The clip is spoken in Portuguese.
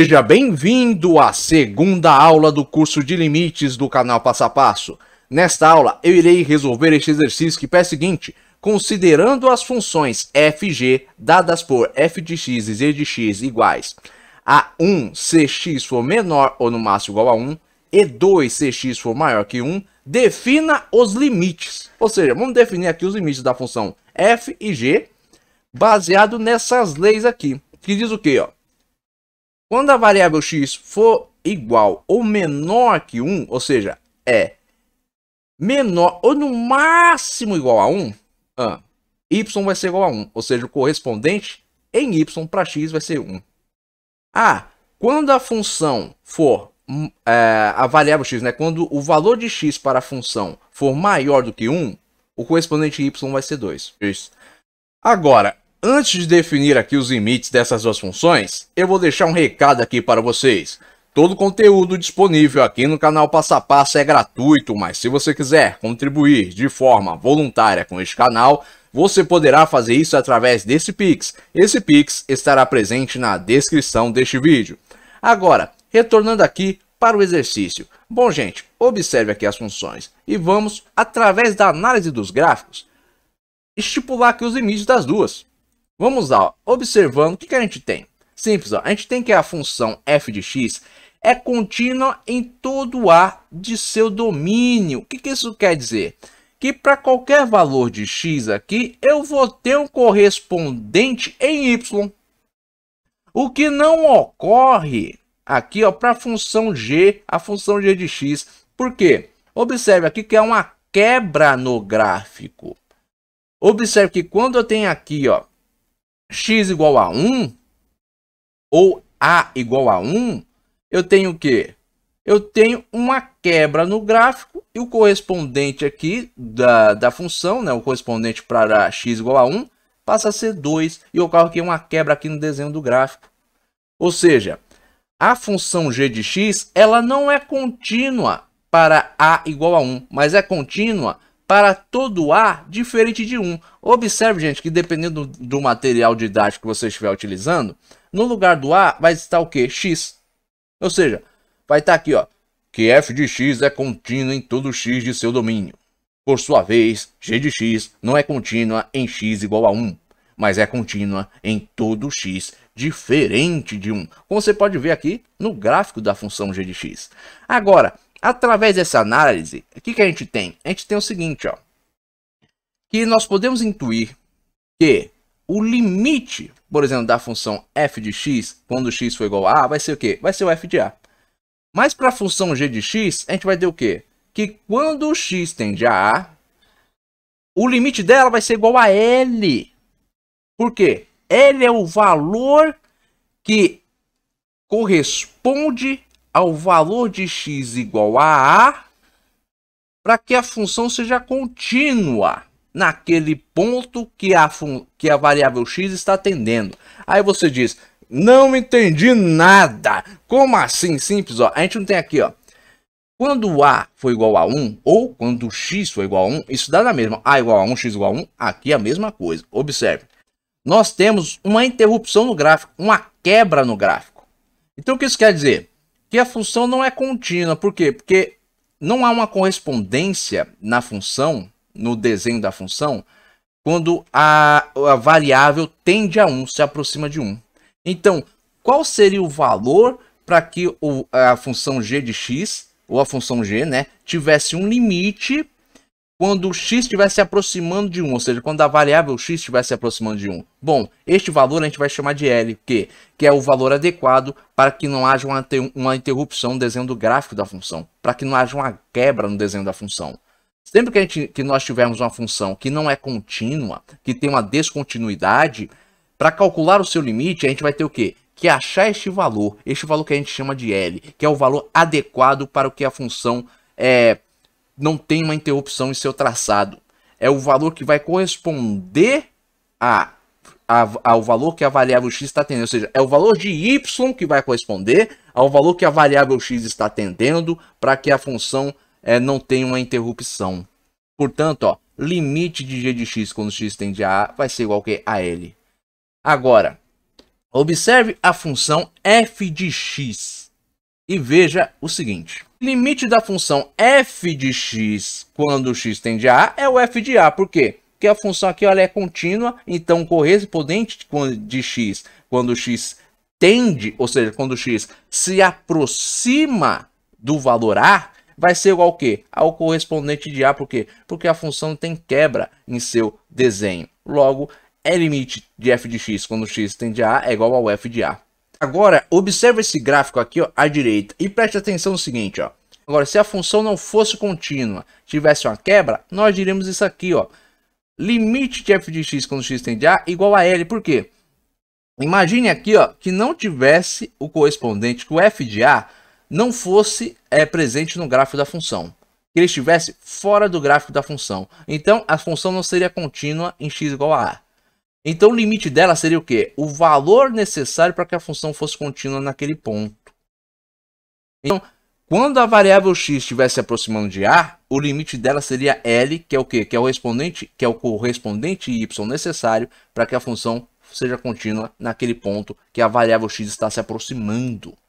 Seja bem-vindo à segunda aula do curso de limites do canal Passo a Passo. Nesta aula, eu irei resolver este exercício que é o seguinte, considerando as funções f, g dadas por f de x e z de x iguais a 1 se x for menor ou no máximo igual a 1 e 2 se x for maior que 1, defina os limites. Ou seja, vamos definir aqui os limites da função f e g baseado nessas leis aqui, que diz o quê, ó? Quando a variável x for igual ou menor que 1, ou seja, é menor ou no máximo igual a 1, y vai ser igual a 1, ou seja, o correspondente em y para x vai ser 1. Ah, quando a função for hum, é, a variável x, né, quando o valor de x para a função for maior do que 1, o correspondente em y vai ser 2. Isso. Agora, Antes de definir aqui os limites dessas duas funções, eu vou deixar um recado aqui para vocês. Todo o conteúdo disponível aqui no canal Passo a Passo é gratuito, mas se você quiser contribuir de forma voluntária com este canal, você poderá fazer isso através desse Pix. Esse Pix estará presente na descrição deste vídeo. Agora, retornando aqui para o exercício. Bom, gente, observe aqui as funções e vamos, através da análise dos gráficos, estipular aqui os limites das duas. Vamos lá, ó. observando, o que, que a gente tem? Simples, ó. a gente tem que a função f de x é contínua em todo A de seu domínio. O que, que isso quer dizer? Que para qualquer valor de x aqui, eu vou ter um correspondente em y. O que não ocorre aqui para a função g, a função g de x. Por quê? Observe aqui que é uma quebra no gráfico. Observe que quando eu tenho aqui ó, x igual a 1 ou a igual a 1, eu tenho o quê? Eu tenho uma quebra no gráfico e o correspondente aqui da, da função, né, o correspondente para x igual a 1, passa a ser 2 e ocorre aqui uma quebra aqui no desenho do gráfico. Ou seja, a função g de x ela não é contínua para a igual a 1, mas é contínua para todo a diferente de um. Observe, gente, que dependendo do material didático que você estiver utilizando, no lugar do A vai estar o que? X. Ou seja, vai estar aqui, ó, que f de x é contínua em todo x de seu domínio. Por sua vez, g de x não é contínua em x igual a 1, mas é contínua em todo x diferente de 1, como você pode ver aqui no gráfico da função g de x. Agora, Através dessa análise, o que, que a gente tem? A gente tem o seguinte, ó, que nós podemos intuir que o limite, por exemplo, da função f de x, quando x for igual a a, vai ser o quê? Vai ser o f de a. Mas para a função g de x, a gente vai ter o quê? Que quando x tende a a, o limite dela vai ser igual a L. Por quê? L é o valor que corresponde ao valor de x igual a a para que a função seja contínua naquele ponto que a, que a variável x está atendendo. Aí você diz, não entendi nada. Como assim? Simples, ó. A gente não tem aqui, ó. Quando A for igual a 1, ou quando X for igual a 1, isso dá na mesma. A igual a 1, X igual a 1, aqui é a mesma coisa. Observe. Nós temos uma interrupção no gráfico, uma quebra no gráfico. Então, o que isso quer dizer? que a função não é contínua. Por quê? Porque não há uma correspondência na função, no desenho da função, quando a, a variável tende a 1, se aproxima de 1. Então, qual seria o valor para que o, a função g de x, ou a função g, né, tivesse um limite quando x estiver se aproximando de 1, ou seja, quando a variável x estiver se aproximando de 1. Bom, este valor a gente vai chamar de L, que, que é o valor adequado para que não haja uma, uma interrupção no desenho do gráfico da função, para que não haja uma quebra no desenho da função. Sempre que, a gente, que nós tivermos uma função que não é contínua, que tem uma descontinuidade, para calcular o seu limite, a gente vai ter o quê? Que é achar este valor, este valor que a gente chama de L, que é o valor adequado para o que a função é, não tem uma interrupção em seu traçado. É o valor que vai corresponder a, a, ao valor que a variável x está tendendo. Ou seja, é o valor de y que vai corresponder ao valor que a variável x está tendendo para que a função é, não tenha uma interrupção. Portanto, ó, limite de g de x quando x tende a a vai ser igual que a l. Agora, observe a função f de x. E veja o seguinte, limite da função f de x quando x tende a a é o f de a, por quê? Porque a função aqui olha, é contínua, então o correspondente de x quando x tende, ou seja, quando x se aproxima do valor a, vai ser igual ao quê? Ao correspondente de a, por quê? Porque a função tem quebra em seu desenho. Logo, é limite de f de x quando x tende a a é igual ao f de a. Agora, observa esse gráfico aqui ó, à direita e preste atenção no seguinte. Ó. Agora, se a função não fosse contínua, tivesse uma quebra, nós diríamos isso aqui. Ó, limite de f de x quando x tende a igual a L. Por quê? Imagine aqui ó, que não tivesse o correspondente, que o f de a não fosse é, presente no gráfico da função. Que ele estivesse fora do gráfico da função. Então, a função não seria contínua em x igual a a. Então o limite dela seria o quê? O valor necessário para que a função fosse contínua naquele ponto. Então, quando a variável x estivesse se aproximando de a, o limite dela seria l, que é o quê? Que é o correspondente, que é o correspondente y necessário para que a função seja contínua naquele ponto que a variável x está se aproximando.